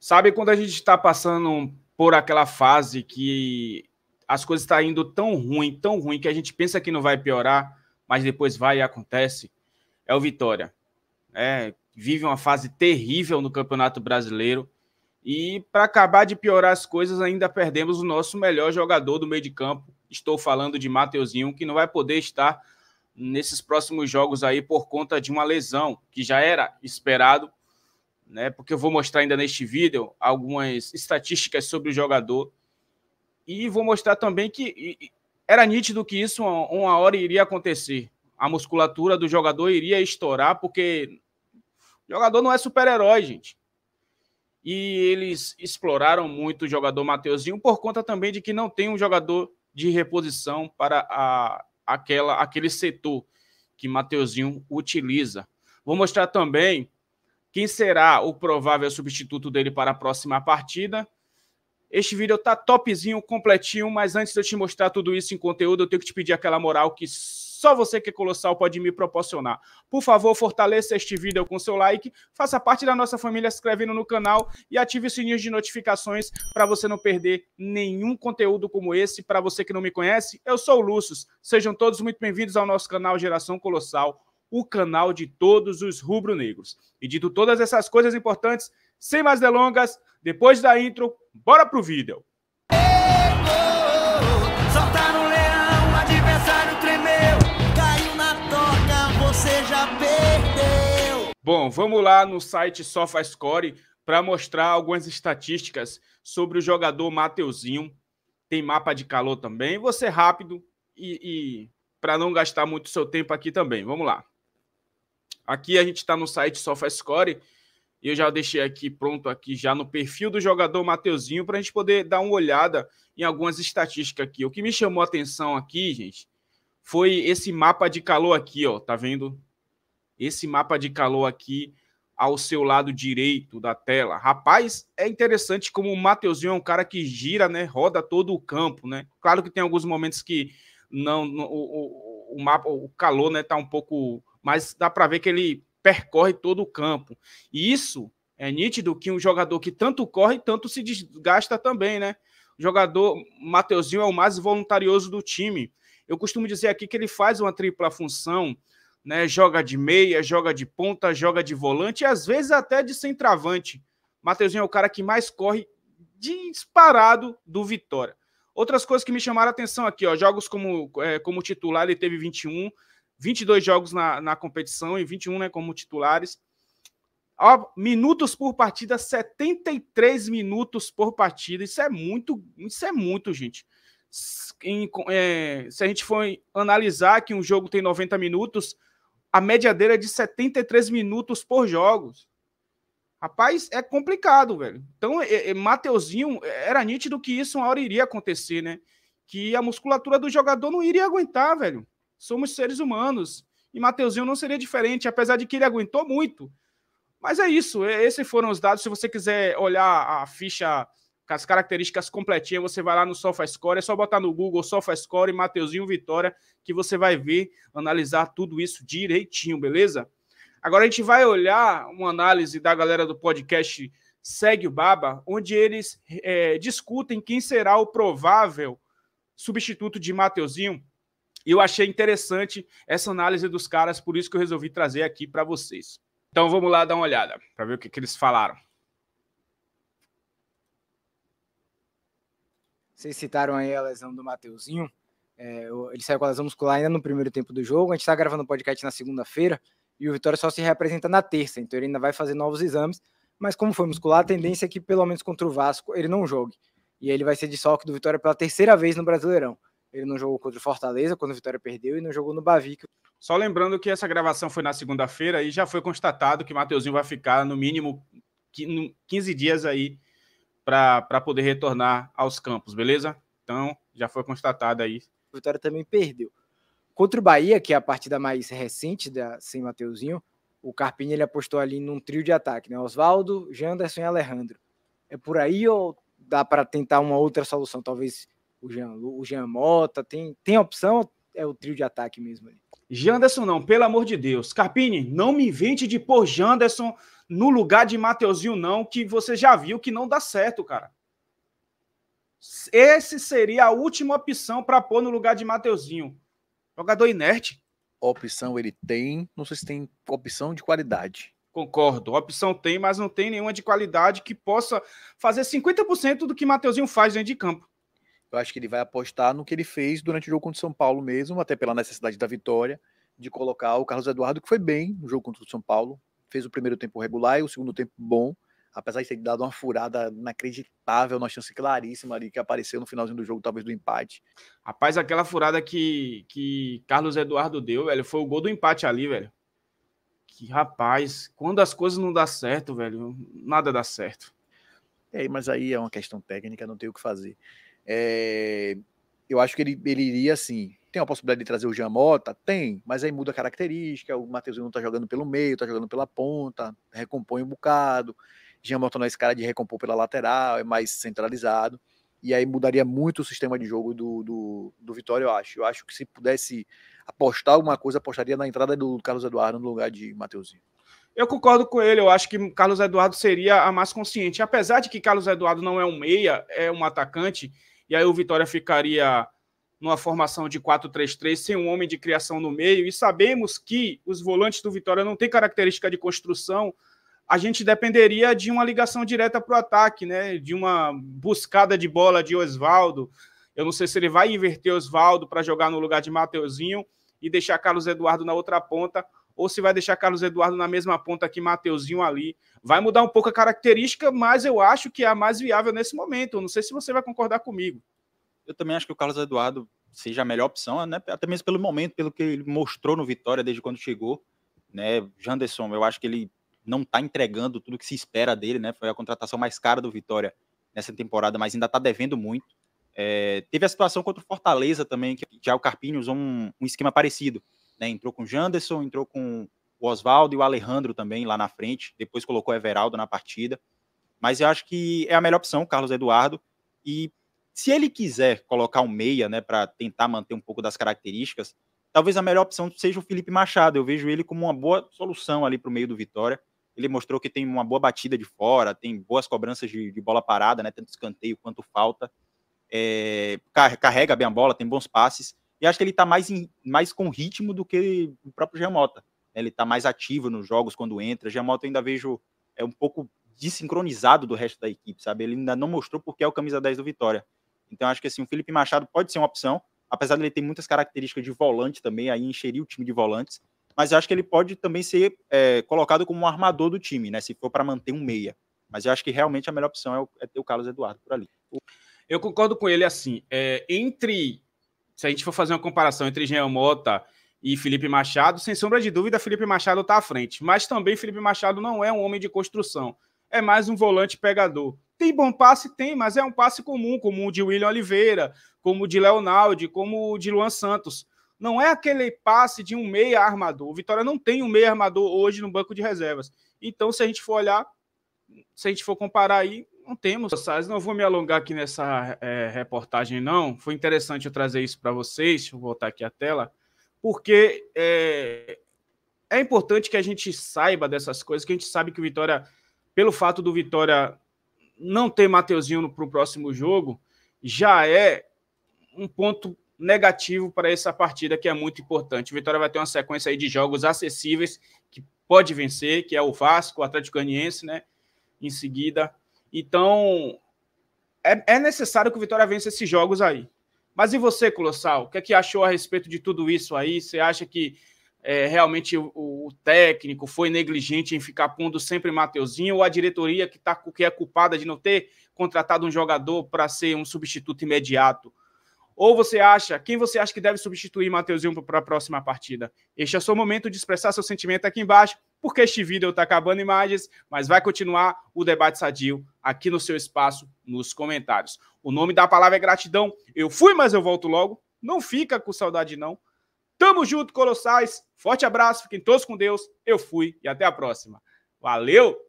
Sabe quando a gente está passando por aquela fase que as coisas estão tá indo tão ruim, tão ruim, que a gente pensa que não vai piorar, mas depois vai e acontece? É o Vitória. É, vive uma fase terrível no Campeonato Brasileiro. E para acabar de piorar as coisas, ainda perdemos o nosso melhor jogador do meio de campo. Estou falando de Mateuzinho, que não vai poder estar nesses próximos jogos aí por conta de uma lesão que já era esperado né? Porque eu vou mostrar ainda neste vídeo algumas estatísticas sobre o jogador e vou mostrar também que era nítido que isso uma hora iria acontecer. A musculatura do jogador iria estourar porque o jogador não é super-herói, gente. E eles exploraram muito o jogador Mateuzinho por conta também de que não tem um jogador de reposição para a, aquela, aquele setor que Mateuzinho utiliza. Vou mostrar também quem será o provável substituto dele para a próxima partida? Este vídeo tá topzinho, completinho, mas antes de eu te mostrar tudo isso em conteúdo, eu tenho que te pedir aquela moral que só você que é colossal pode me proporcionar. Por favor, fortaleça este vídeo com seu like, faça parte da nossa família se inscrevendo no canal e ative o sininho de notificações para você não perder nenhum conteúdo como esse. Para você que não me conhece, eu sou o Lúcio. Sejam todos muito bem-vindos ao nosso canal Geração Colossal o canal de todos os rubro-negros. E dito todas essas coisas importantes, sem mais delongas, depois da intro, bora pro vídeo. Bom, vamos lá no site SofaScore para mostrar algumas estatísticas sobre o jogador Mateuzinho. Tem mapa de calor também. Você rápido e, e para não gastar muito seu tempo aqui também. Vamos lá. Aqui a gente está no site SofaScore e eu já deixei aqui pronto aqui já no perfil do jogador Mateuzinho para a gente poder dar uma olhada em algumas estatísticas aqui. O que me chamou a atenção aqui, gente, foi esse mapa de calor aqui, ó, tá vendo? Esse mapa de calor aqui ao seu lado direito da tela. Rapaz, é interessante como o Mateuzinho é um cara que gira, né, roda todo o campo, né? Claro que tem alguns momentos que não, não o, o, o mapa, o calor, né, tá um pouco mas dá para ver que ele percorre todo o campo. E isso é nítido que um jogador que tanto corre, tanto se desgasta também, né? O jogador Mateuzinho é o mais voluntarioso do time. Eu costumo dizer aqui que ele faz uma tripla função, né? Joga de meia, joga de ponta, joga de volante e às vezes até de centroavante. Mateuzinho é o cara que mais corre disparado do Vitória. Outras coisas que me chamaram a atenção aqui, ó, jogos como, é, como titular, ele teve 21, 22 jogos na, na competição e 21 né, como titulares. Ó, minutos por partida, 73 minutos por partida. Isso é muito, isso é muito, gente. Em, é, se a gente for analisar que um jogo tem 90 minutos, a média dele é de 73 minutos por jogo. Rapaz, é complicado, velho. Então, é, é, Mateuzinho, é, era nítido que isso uma hora iria acontecer, né? Que a musculatura do jogador não iria aguentar, velho. Somos seres humanos. E Mateuzinho não seria diferente, apesar de que ele aguentou muito. Mas é isso. É, esses foram os dados. Se você quiser olhar a ficha com as características completinhas, você vai lá no SofaScore, é só botar no Google SofaScore e Mateuzinho Vitória, que você vai ver, analisar tudo isso direitinho, beleza? Agora a gente vai olhar uma análise da galera do podcast Segue o Baba, onde eles é, discutem quem será o provável substituto de Mateuzinho e eu achei interessante essa análise dos caras, por isso que eu resolvi trazer aqui para vocês. Então vamos lá dar uma olhada para ver o que, que eles falaram. Vocês citaram aí a lesão do Mateuzinho. É, ele saiu com a lesão muscular ainda no primeiro tempo do jogo. A gente está gravando o podcast na segunda-feira e o Vitória só se representa na terça, então ele ainda vai fazer novos exames. Mas como foi muscular, a tendência é que, pelo menos contra o Vasco, ele não jogue. E ele vai ser de soque do Vitória pela terceira vez no Brasileirão. Ele não jogou contra o Fortaleza, quando o Vitória perdeu, e não jogou no Bavi. Só lembrando que essa gravação foi na segunda-feira e já foi constatado que Mateuzinho vai ficar no mínimo 15 dias aí para poder retornar aos campos, beleza? Então, já foi constatado aí. O Vitória também perdeu. Contra o Bahia, que é a partida mais recente da sem Mateuzinho, o Carpini ele apostou ali num trio de ataque, né? Oswaldo, Janderson e Alejandro. É por aí ou dá para tentar uma outra solução? Talvez o Jean, o Jean Mota, tem, tem opção é o trio de ataque mesmo ali? Janderson não, pelo amor de Deus. Carpini, não me invente de pôr Janderson no lugar de Mateuzinho não, que você já viu que não dá certo, cara. Esse seria a última opção para pôr no lugar de Mateuzinho. Jogador inerte. Opção ele tem, não sei se tem opção de qualidade. Concordo. Opção tem, mas não tem nenhuma de qualidade que possa fazer 50% do que Mateuzinho faz dentro de campo. Eu acho que ele vai apostar no que ele fez durante o jogo contra o São Paulo mesmo, até pela necessidade da vitória, de colocar o Carlos Eduardo, que foi bem no jogo contra o São Paulo, fez o primeiro tempo regular e o segundo tempo bom, apesar de ter dado uma furada inacreditável, uma chance claríssima ali que apareceu no finalzinho do jogo, talvez do empate. Rapaz, aquela furada que, que Carlos Eduardo deu, velho, foi o gol do empate ali, velho. Que rapaz, quando as coisas não dá certo, velho, nada dá certo. É, mas aí é uma questão técnica, não tem o que fazer. É, eu acho que ele, ele iria assim. Tem a possibilidade de trazer o Jamota? Tem, mas aí muda a característica. O Matheusinho não tá jogando pelo meio, tá jogando pela ponta, recompõe um bocado. Jamota não é esse cara de recompor pela lateral, é mais centralizado. E aí mudaria muito o sistema de jogo do, do, do Vitória, eu acho. Eu acho que se pudesse apostar alguma coisa, apostaria na entrada do Carlos Eduardo no lugar de Matheusinho. Eu concordo com ele, eu acho que Carlos Eduardo seria a mais consciente. Apesar de que Carlos Eduardo não é um meia, é um atacante, e aí o Vitória ficaria numa formação de 4-3-3, sem um homem de criação no meio. E sabemos que os volantes do Vitória não têm característica de construção. A gente dependeria de uma ligação direta para o ataque, né? De uma buscada de bola de Oswaldo. Eu não sei se ele vai inverter Oswaldo para jogar no lugar de Mateuzinho e deixar Carlos Eduardo na outra ponta ou se vai deixar Carlos Eduardo na mesma ponta que Mateuzinho ali. Vai mudar um pouco a característica, mas eu acho que é a mais viável nesse momento. Não sei se você vai concordar comigo. Eu também acho que o Carlos Eduardo seja a melhor opção, né? até mesmo pelo momento, pelo que ele mostrou no Vitória desde quando chegou. Né? Janderson, eu acho que ele não está entregando tudo o que se espera dele, né? Foi a contratação mais cara do Vitória nessa temporada, mas ainda está devendo muito. É, teve a situação contra o Fortaleza também, que o Thiago Carpini usou um, um esquema parecido né? Entrou com o Janderson, entrou com o Oswaldo e o Alejandro também lá na frente, depois colocou o Everaldo na partida. Mas eu acho que é a melhor opção, Carlos Eduardo. E se ele quiser colocar um meia, né, para tentar manter um pouco das características, talvez a melhor opção seja o Felipe Machado. Eu vejo ele como uma boa solução ali para o meio do Vitória. Ele mostrou que tem uma boa batida de fora, tem boas cobranças de, de bola parada, né, tanto escanteio quanto falta. É, carrega bem a bola, tem bons passes. E acho que ele está mais, em, mais com ritmo do que o próprio Giamota. Né? Ele está mais ativo nos jogos quando entra. Giamota eu ainda vejo é um pouco desincronizado do resto da equipe, sabe? Ele ainda não mostrou porque é o camisa 10 do Vitória. Então acho que assim, o Felipe Machado pode ser uma opção, apesar de ele ter muitas características de volante também, aí encheria o time de volantes, mas acho que ele pode também ser é, colocado como um armador do time, né? Se for para manter um meia. Mas eu acho que realmente a melhor opção é, o, é ter o Carlos Eduardo por ali. Eu concordo com ele assim. É, entre se a gente for fazer uma comparação entre Jean Mota e Felipe Machado, sem sombra de dúvida, Felipe Machado está à frente. Mas também Felipe Machado não é um homem de construção. É mais um volante pegador. Tem bom passe? Tem, mas é um passe comum, como o de William Oliveira, como o de Leonardo, como o de Luan Santos. Não é aquele passe de um meia armador. O Vitória não tem um meia armador hoje no banco de reservas. Então, se a gente for olhar, se a gente for comparar aí, não temos, Salles. Não vou me alongar aqui nessa é, reportagem, não. Foi interessante eu trazer isso para vocês. Deixa eu voltar aqui a tela. Porque é, é importante que a gente saiba dessas coisas, que a gente sabe que o Vitória, pelo fato do Vitória não ter Mateuzinho para o próximo jogo, já é um ponto negativo para essa partida que é muito importante. O Vitória vai ter uma sequência aí de jogos acessíveis que pode vencer, que é o Vasco, o Atlético Ganiense, né? Em seguida, então, é, é necessário que o Vitória vença esses jogos aí. Mas e você, Colossal? O que é que achou a respeito de tudo isso aí? Você acha que é, realmente o, o, técnico foi negligente em ficar pondo sempre Mateuzinho ou a diretoria que, tá, que é culpada de não ter contratado um jogador para ser um substituto imediato? Ou você acha, quem você acha que deve substituir Mateuzinho para a próxima partida? Este é o seu momento de expressar seu sentimento aqui embaixo porque este vídeo está acabando imagens, mas vai continuar o debate sadio aqui no seu espaço, nos comentários. O nome da palavra é gratidão. Eu fui, mas eu volto logo. Não fica com saudade, não. Tamo junto, Colossais. Forte abraço, fiquem todos com Deus. Eu fui e até a próxima. Valeu!